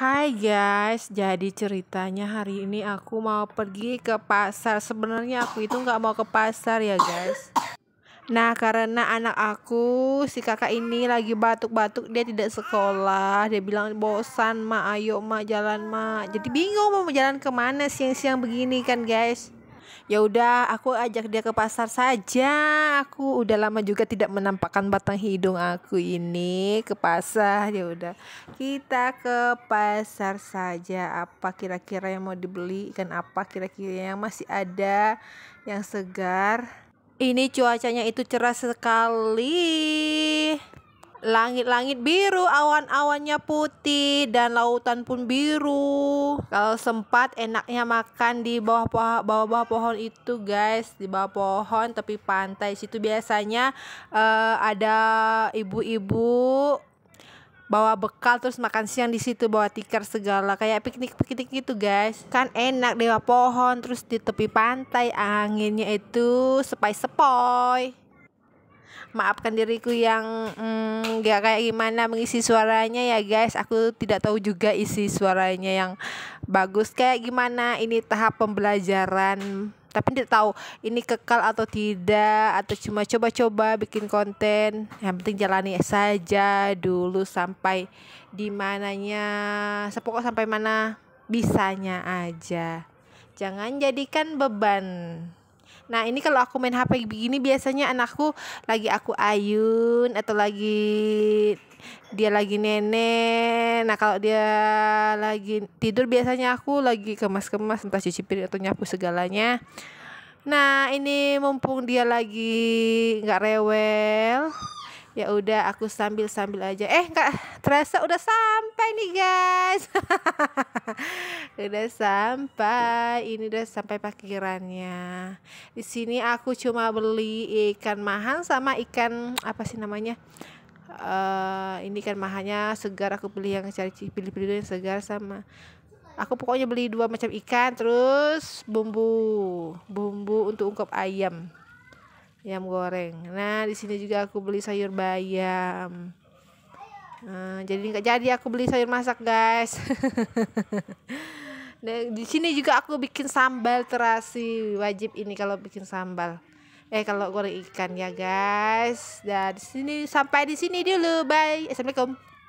Hai guys, jadi ceritanya hari ini aku mau pergi ke pasar. Sebenarnya aku itu nggak mau ke pasar ya guys. Nah karena anak aku si kakak ini lagi batuk-batuk dia tidak sekolah Dia bilang bosan ma ayo ma jalan ma Jadi bingung mau jalan kemana siang-siang begini kan guys ya udah aku ajak dia ke pasar saja aku udah lama juga tidak menampakkan batang hidung aku ini ke pasar ya udah kita ke pasar saja apa kira-kira yang mau dibeli ikan apa kira-kira yang masih ada yang segar ini cuacanya itu cerah sekali Langit-langit biru, awan-awannya putih, dan lautan pun biru. Kalau sempat, enaknya makan di bawah pohon, bawah-bawah pohon itu, guys. Di bawah pohon, tepi pantai. Situ biasanya uh, ada ibu-ibu bawa bekal terus makan siang di situ bawa tikar segala kayak piknik piknik gitu guys kan enak dewa pohon terus di tepi pantai anginnya itu sepoi sepoi maafkan diriku yang mm, nggak mm, kayak gimana mengisi suaranya ya guys aku tidak tahu juga isi suaranya yang bagus kayak gimana ini tahap pembelajaran tapi tidak tahu ini kekal atau tidak atau cuma coba-coba bikin konten yang penting jalani saja dulu sampai di mananya sepokok sampai mana bisanya aja jangan jadikan beban Nah ini kalau aku main HP begini biasanya anakku lagi aku ayun atau lagi dia lagi nenek. Nah kalau dia lagi tidur biasanya aku lagi kemas-kemas entah cuci piring atau nyapu segalanya. Nah ini mumpung dia lagi nggak rewel ya udah aku sambil sambil aja eh nggak terasa udah sampai nih guys udah sampai ini udah sampai parkirannya di sini aku cuma beli ikan mahang sama ikan apa sih namanya uh, ini ikan mahangnya segar aku beli yang cari pilih-pilih yang segar sama aku pokoknya beli dua macam ikan terus bumbu bumbu untuk ungkep ayam ayam goreng nah di sini juga aku beli sayur bayam nah, jadi nggak jadi aku beli sayur masak guys nah, di sini juga aku bikin sambal terasi wajib ini kalau bikin sambal eh kalau goreng ikan ya guys dan di sini sampai di sini dulu bye assalamualaikum